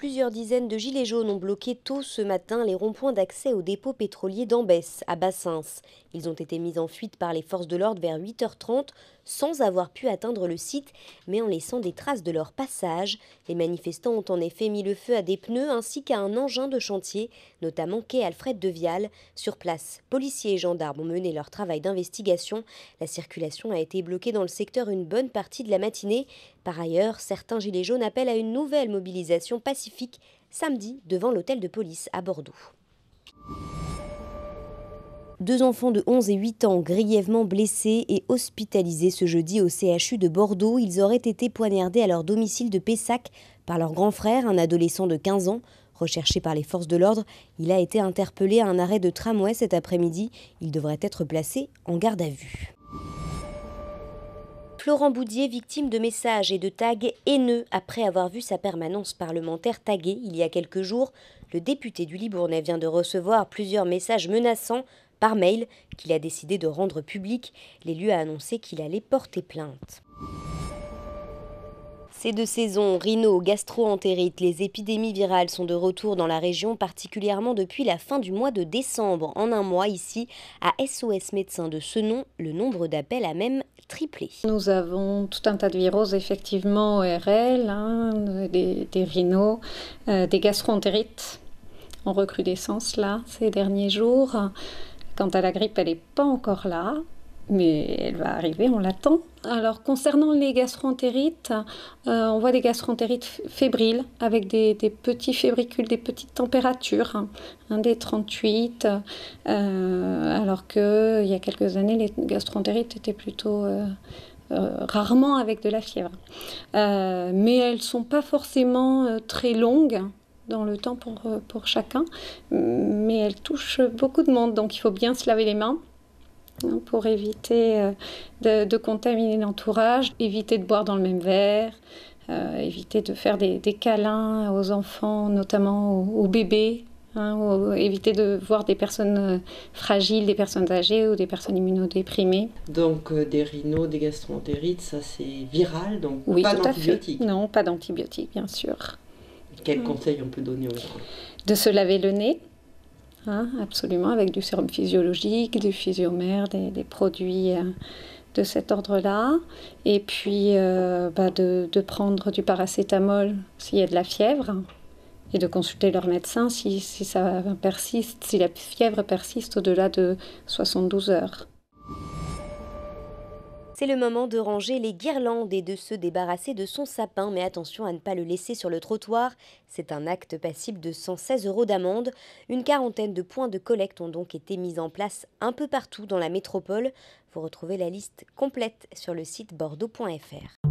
Plusieurs dizaines de gilets jaunes ont bloqué tôt ce matin les ronds-points d'accès au dépôts pétroliers d'Ambès, à Bassins. Ils ont été mis en fuite par les forces de l'ordre vers 8h30, sans avoir pu atteindre le site, mais en laissant des traces de leur passage. Les manifestants ont en effet mis le feu à des pneus ainsi qu'à un engin de chantier, notamment quai Alfred de Vial. Sur place, policiers et gendarmes ont mené leur travail d'investigation. La circulation a été bloquée dans le secteur une bonne partie de la matinée. Par ailleurs, certains gilets jaunes appellent à une nouvelle mobilisation pacifique samedi devant l'hôtel de police à Bordeaux. Deux enfants de 11 et 8 ans grièvement blessés et hospitalisés ce jeudi au CHU de Bordeaux, ils auraient été poignardés à leur domicile de Pessac par leur grand frère, un adolescent de 15 ans. Recherché par les forces de l'ordre, il a été interpellé à un arrêt de tramway cet après-midi. Il devrait être placé en garde à vue. Florent Boudier, victime de messages et de tags haineux après avoir vu sa permanence parlementaire taguée il y a quelques jours, le député du Libournais vient de recevoir plusieurs messages menaçants par mail qu'il a décidé de rendre public. L'élu a annoncé qu'il allait porter plainte. Ces deux saisons, rhino, gastro-entérite, les épidémies virales sont de retour dans la région, particulièrement depuis la fin du mois de décembre. En un mois, ici, à SOS Médecins de ce nom, le nombre d'appels a même triplé. Nous avons tout un tas de viroses, effectivement, ORL, hein, des, rhinos, euh, des gastroentérites en recrudescence là ces derniers jours. Quant à la grippe, elle n'est pas encore là mais elle va arriver, on l'attend. Alors concernant les gastroentérites, euh, on voit des gastroentérites fébriles avec des, petits fébricules, des petites températures, hein, un des 38, euh, alors qu'il y a quelques années, les gastroentérites étaient plutôt... Euh, rarement avec de la fièvre. mais elles ne sont pas forcément très longues dans le temps pour, pour chacun, mais elles touchent beaucoup de monde, donc il faut bien se laver les mains Hein, pour éviter euh, de, contaminer l'entourage, éviter de boire dans le même verre, euh, éviter de faire des, câlins aux enfants, notamment aux, bébés, hein, éviter de voir des personnes euh, fragiles, des personnes âgées ou des personnes immunodéprimées. Donc des rhinos, des gastroentérites, ça c'est viral, donc oui, pas d'antibiotiques. Non, pas d'antibiotiques, bien sûr. Quel conseils conseil on peut donner aux gens De se laver le nez Hein, absolument, avec du sérum physiologique, du physiomère, des, produits euh, de cet ordre-là. Et puis euh, bah, de, prendre du paracétamol s'il y a de la fièvre et de consulter leur médecin si, si ça persiste, si la fièvre persiste au-delà de 72 heures. C'est le moment de ranger les guirlandes et de se débarrasser de son sapin, mais attention à ne pas le laisser sur le trottoir. C'est un acte passible de 116 euros d'amende. Une quarantaine de points de collecte ont donc été mis en place un peu partout dans la métropole. Vous retrouvez la liste complète sur le site bordeaux.fr.